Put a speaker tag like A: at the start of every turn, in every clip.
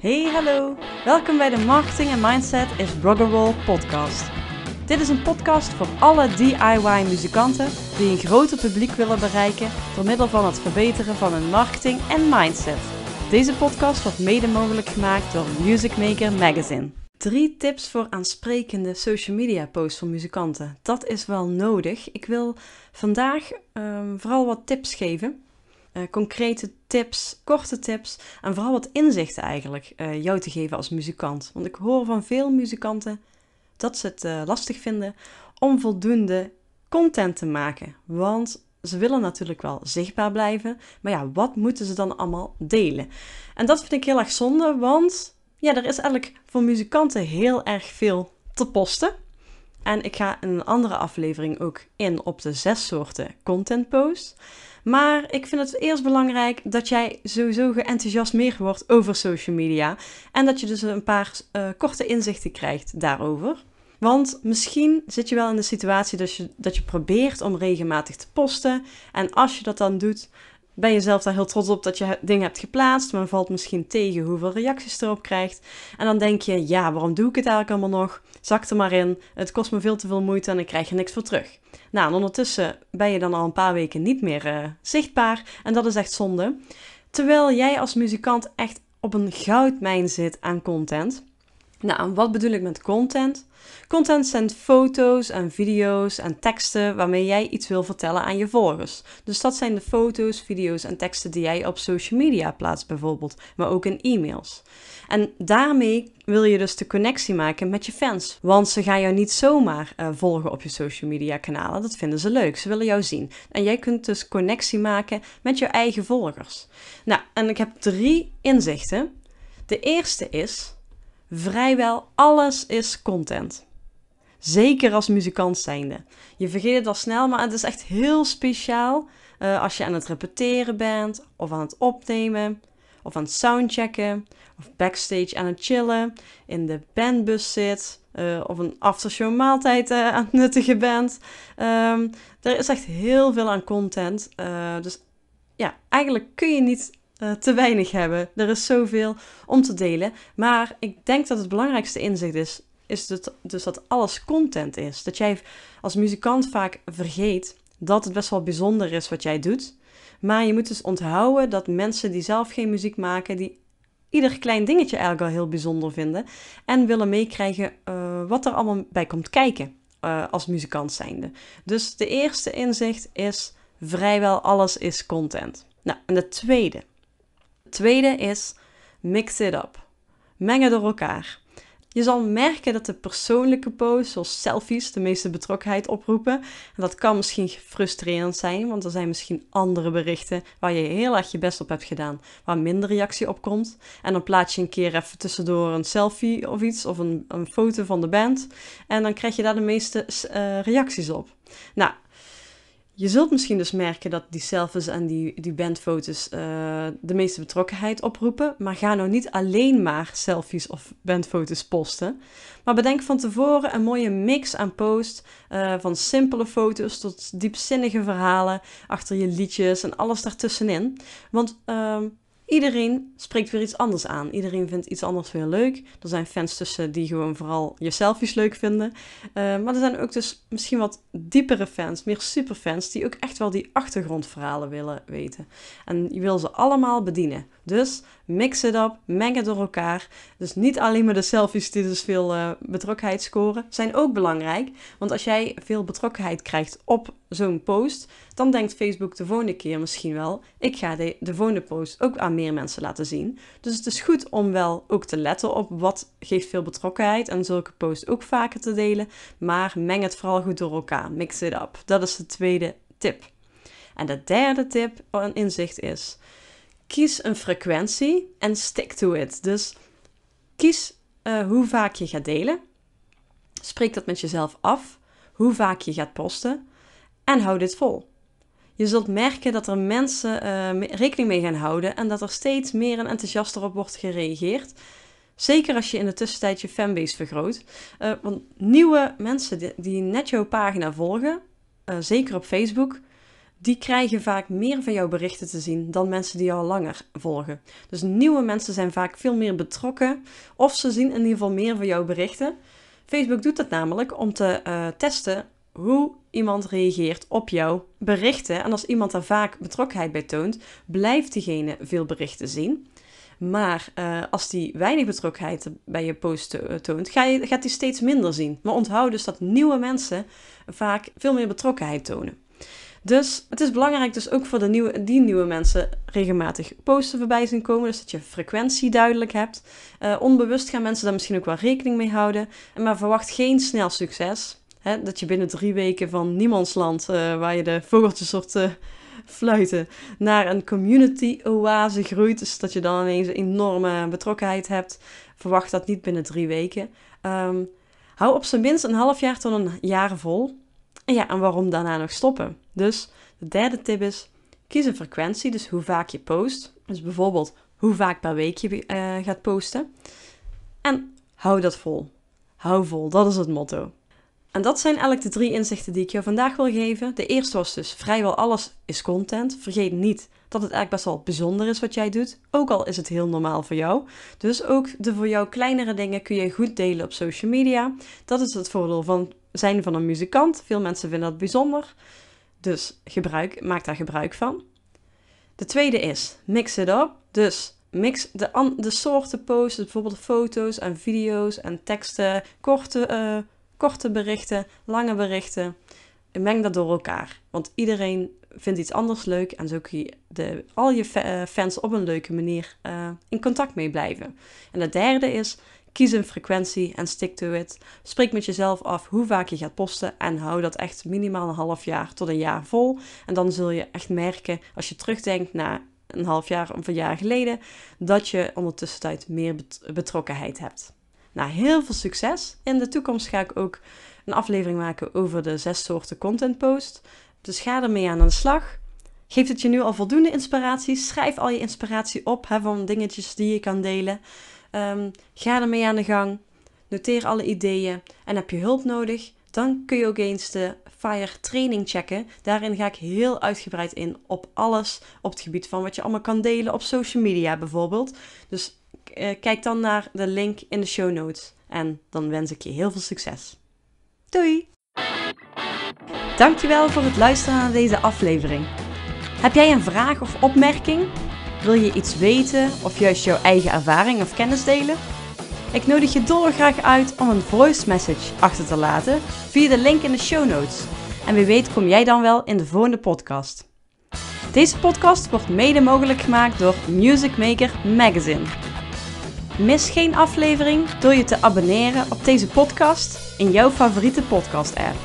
A: Hey, hallo. Welkom bij de Marketing en Mindset is Rock'n'Roll podcast. Dit is een podcast voor alle DIY-muzikanten die een groter publiek willen bereiken door middel van het verbeteren van hun marketing en mindset. Deze podcast wordt mede mogelijk gemaakt door Music Maker Magazine. Drie tips voor aansprekende social media posts voor muzikanten. Dat is wel nodig. Ik wil vandaag ehm, vooral wat tips geven eh, concrete tips, korte tips en vooral wat inzichten eigenlijk uh, jou te geven als muzikant. Want ik hoor van veel muzikanten dat ze het eh, lastig vinden om voldoende content te maken. Want ze willen natuurlijk wel zichtbaar blijven, maar ja, wat moeten ze dan allemaal delen? En dat vind ik heel erg zonde, want ja, er is eigenlijk voor muzikanten heel erg veel te posten. En ik ga in een andere aflevering ook in op de zes soorten content posts. Maar ik vind het eerst belangrijk dat jij sowieso geenthousiasmeerd wordt over social media. En dat je dus een paar eh, korte inzichten krijgt daarover. Want misschien zit je wel in de situatie dat je, dat je probeert om regelmatig te posten. En als je dat dan doet, ben je zelf daar heel trots op dat je dingen hebt geplaatst. Maar valt misschien tegen hoeveel reacties erop krijgt. En dan denk je, ja, waarom doe ik het eigenlijk allemaal nog? Zak er maar in, het kost me veel te veel moeite en ik krijg er niks voor terug. Nou, en ondertussen ben je dan al een paar weken niet meer eh, zichtbaar en dat is echt zonde. Terwijl jij als muzikant echt op een goudmijn zit aan content. Nou, wat bedoel ik met content? Content zijn foto's en video's en teksten waarmee jij iets wil vertellen aan je volgers. Dus dat zijn de foto's, video's en teksten die jij op social media plaatst bijvoorbeeld, maar ook in e-mails. En daarmee wil je dus de connectie maken met je fans. Want ze gaan jou niet zomaar eh, volgen op je social media kanalen. Dat vinden ze leuk. Ze willen jou zien. En jij kunt dus connectie maken met je eigen volgers. Nou, en ik heb drie inzichten. De eerste is Vrijwel alles is content. Zeker als muzikant zijnde. Je vergeet het al snel, maar het is echt heel speciaal eh, als je aan het repeteren bent, of aan het opnemen, of aan het soundchecken, of backstage aan het chillen, in de bandbus zit, eh, of een aftershow maaltijd eh, aan het nuttigen bent. Ehm, er is echt heel veel aan content. dus ja, eigenlijk kun je niet eh, te weinig hebben. Er is zoveel om te delen. Maar ik denk dat het belangrijkste inzicht is, is dat, dus dat alles content is. Dat jij als muzikant vaak vergeet dat het best wel bijzonder is wat jij doet. Maar je moet dus onthouden dat mensen die zelf geen muziek maken, die ieder klein dingetje eigenlijk al heel bijzonder vinden. En willen meekrijgen eh, wat er allemaal bij komt kijken eh, als muzikant zijnde. Dus de eerste inzicht is vrijwel alles is content. Nou, en de tweede Tweede is mix it up. Mengen door elkaar. Je zal merken dat de persoonlijke posts, zoals selfies, de meeste betrokkenheid oproepen. En dat kan misschien frustrerend zijn, want er zijn misschien andere berichten waar je heel erg je best op hebt gedaan, waar minder reactie op komt. En dan plaats je een keer even tussendoor een selfie of iets, of een, een foto van de band. En dan krijg je daar de meeste eh, reacties op. Nou, je zult misschien dus merken dat die selfies en die, die bandfoto's eh, de meeste betrokkenheid oproepen. Maar ga nou niet alleen maar selfies of bandfoto's posten. Maar bedenk van tevoren een mooie mix aan post. Eh, van simpele foto's tot diepzinnige verhalen achter je liedjes en alles daartussenin. Want ehm, Iedereen spreekt weer iets anders aan. Iedereen vindt iets anders weer leuk. Er zijn fans tussen die gewoon vooral je selfies leuk vinden. Eh, maar er zijn ook dus misschien wat diepere fans, meer superfans, die ook echt wel die achtergrondverhalen willen weten. En je wil ze allemaal bedienen. Dus mix het op, meng het door elkaar. Dus niet alleen maar de selfies die dus veel uh, betrokkenheid scoren, zijn ook belangrijk. Want als jij veel betrokkenheid krijgt op zo'n post, dan denkt Facebook de volgende keer misschien wel: ik ga de, de volgende post ook aan meer mensen laten zien. Dus het is goed om wel ook te letten op wat geeft veel betrokkenheid en zulke post ook vaker te delen. Maar meng het vooral goed door elkaar. Mix het op. Dat is de tweede tip. En de derde tip en inzicht is kies een frequentie en stick to it. Dus kies eh, hoe vaak je gaat delen. Spreek dat met jezelf af, hoe vaak je gaat posten en hou dit vol. Je zult merken dat er mensen eh, rekening mee gaan houden en dat er steeds meer en enthousiaster op wordt gereageerd. Zeker als je in de tussentijd je fanbase vergroot. Eh, want nieuwe mensen die, die, net jouw pagina volgen, zeker op Facebook, die krijgen vaak meer van jouw berichten te zien dan mensen die jou al langer volgen. Dus nieuwe mensen zijn vaak veel meer betrokken of ze zien in ieder geval meer van jouw berichten. Facebook doet dat namelijk om te eh, testen hoe iemand reageert op jouw berichten. En als iemand daar vaak betrokkenheid bij toont, blijft diegene veel berichten zien. Maar eh, als die weinig betrokkenheid bij je post eh, toont, ga je, gaat die steeds minder zien. Maar onthoud dus dat nieuwe mensen vaak veel meer betrokkenheid tonen. Dus het is belangrijk dus ook voor de nieuwe, die nieuwe mensen regelmatig posten voorbij zien komen. Dus dat je frequentie duidelijk hebt. Eh, onbewust gaan mensen daar misschien ook wel rekening mee houden. Maar verwacht geen snel succes. Hè? dat je binnen drie weken van niemandsland, uh, eh, waar je de vogeltjes op te eh, fluiten, naar een community oase groeit. Dus dat je dan ineens een enorme betrokkenheid hebt. Verwacht dat niet binnen drie weken. Um, hou op zijn minst een half jaar tot een jaar vol. Ja, en waarom daarna nog stoppen? Dus de derde tip is: kies een frequentie, dus hoe vaak je post. Dus bijvoorbeeld hoe vaak per week je eh, gaat posten. En hou dat vol. Hou vol, dat is het motto. En dat zijn eigenlijk de drie inzichten die ik je vandaag wil geven. De eerste was dus vrijwel alles is content. Vergeet niet dat het eigenlijk best wel bijzonder is wat jij doet, ook al is het heel normaal voor jou. Dus ook de voor jou kleinere dingen kun je goed delen op social media. Dat is het voordeel van zijn van een muzikant. Veel mensen vinden dat bijzonder. Dus gebruik, maak daar gebruik van. De tweede is mix it up. Dus mix de, de soorten posts, bijvoorbeeld foto's en video's en teksten, korte, eh, korte berichten, lange berichten. Meng dat door elkaar. Want iedereen vindt iets anders leuk en zo kun je de, al je eh, fans op een leuke manier eh, in contact mee blijven. En de derde is Kies een frequentie en stick to it. Spreek met jezelf af hoe vaak je gaat posten en hou dat echt minimaal een half jaar tot een jaar vol. En dan zul je echt merken als je terugdenkt naar een half jaar of een jaar geleden, dat je ondertussen tijd meer betrokkenheid hebt. Nou, heel veel succes. In de toekomst ga ik ook een aflevering maken over de zes soorten content post. Dus ga ermee aan de slag. Geeft het je nu al voldoende inspiratie? Schrijf al je inspiratie op van dingetjes die je kan delen. Ehm, ga ermee aan de gang. Noteer alle ideeën. En heb je hulp nodig? Dan kun je ook eens de Fire training checken. Daarin ga ik heel uitgebreid in op alles op het gebied van wat je allemaal kan delen op social media bijvoorbeeld. Dus eh, kijk dan naar de link in de show notes. En dan wens ik je heel veel succes. Doei! Dankjewel voor het luisteren naar deze aflevering. Heb jij een vraag of opmerking? Wil je iets weten of juist jouw eigen ervaring of kennis delen? Ik nodig je dolgraag uit om een voice message achter te laten via de link in de show notes. En wie weet kom jij dan wel in de volgende podcast. Deze podcast wordt mede mogelijk gemaakt door Music Maker Magazine. Mis geen aflevering door je te abonneren op deze podcast in jouw favoriete podcast-app.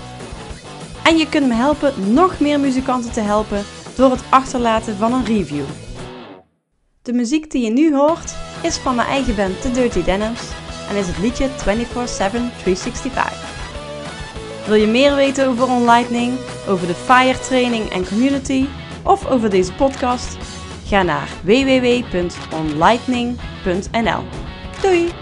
A: En je kunt me helpen nog meer muzikanten te helpen door het achterlaten van een review. De muziek die je nu hoort is van mijn eigen band The Dirty Denims en is het liedje 24-7 365. Wil je meer weten over OnLightning, over de FIRE training en community of over deze podcast? Ga naar www.onlightning.nl. Doei!